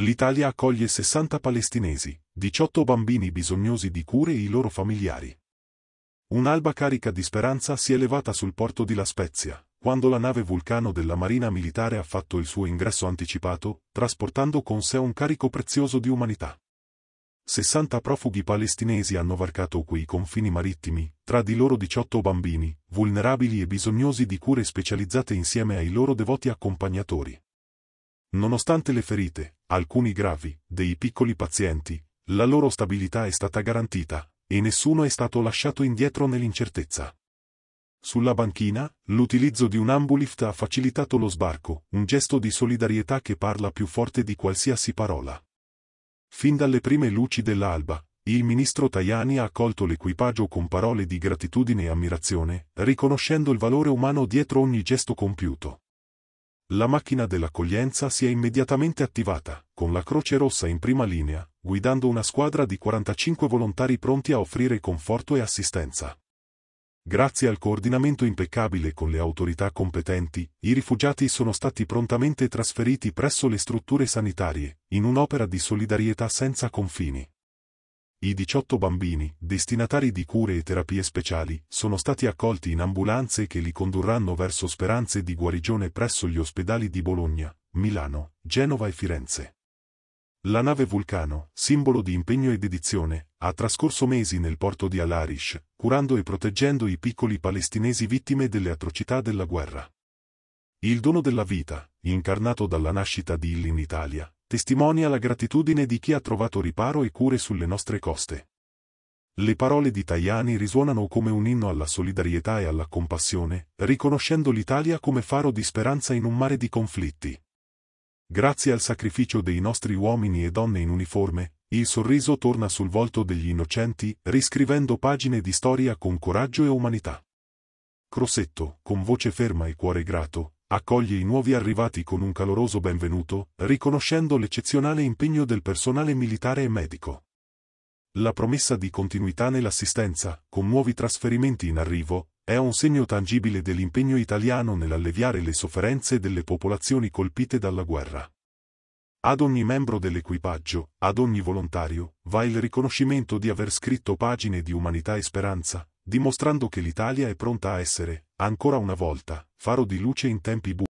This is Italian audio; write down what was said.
L'Italia accoglie 60 palestinesi, 18 bambini bisognosi di cure e i loro familiari. Un'alba carica di speranza si è levata sul porto di La Spezia, quando la nave Vulcano della Marina Militare ha fatto il suo ingresso anticipato, trasportando con sé un carico prezioso di umanità. 60 profughi palestinesi hanno varcato quei confini marittimi, tra di loro 18 bambini, vulnerabili e bisognosi di cure specializzate insieme ai loro devoti accompagnatori. Nonostante le ferite, alcuni gravi, dei piccoli pazienti, la loro stabilità è stata garantita, e nessuno è stato lasciato indietro nell'incertezza. Sulla banchina, l'utilizzo di un ambulift ha facilitato lo sbarco, un gesto di solidarietà che parla più forte di qualsiasi parola. Fin dalle prime luci dell'alba, il ministro Tajani ha accolto l'equipaggio con parole di gratitudine e ammirazione, riconoscendo il valore umano dietro ogni gesto compiuto. La macchina dell'accoglienza si è immediatamente attivata, con la Croce Rossa in prima linea, guidando una squadra di 45 volontari pronti a offrire conforto e assistenza. Grazie al coordinamento impeccabile con le autorità competenti, i rifugiati sono stati prontamente trasferiti presso le strutture sanitarie, in un'opera di solidarietà senza confini. I 18 bambini, destinatari di cure e terapie speciali, sono stati accolti in ambulanze che li condurranno verso speranze di guarigione presso gli ospedali di Bologna, Milano, Genova e Firenze. La nave Vulcano, simbolo di impegno e dedizione, ha trascorso mesi nel porto di Al-Arish, curando e proteggendo i piccoli palestinesi vittime delle atrocità della guerra. Il dono della vita, incarnato dalla nascita di Il in Italia, testimonia la gratitudine di chi ha trovato riparo e cure sulle nostre coste. Le parole di Tajani risuonano come un inno alla solidarietà e alla compassione, riconoscendo l'Italia come faro di speranza in un mare di conflitti. Grazie al sacrificio dei nostri uomini e donne in uniforme, il sorriso torna sul volto degli innocenti, riscrivendo pagine di storia con coraggio e umanità. Crossetto, con voce ferma e cuore grato, accoglie i nuovi arrivati con un caloroso benvenuto, riconoscendo l'eccezionale impegno del personale militare e medico. La promessa di continuità nell'assistenza, con nuovi trasferimenti in arrivo, è un segno tangibile dell'impegno italiano nell'alleviare le sofferenze delle popolazioni colpite dalla guerra. Ad ogni membro dell'equipaggio, ad ogni volontario, va il riconoscimento di aver scritto pagine di umanità e speranza, dimostrando che l'Italia è pronta a essere, Ancora una volta, faro di luce in tempi bui.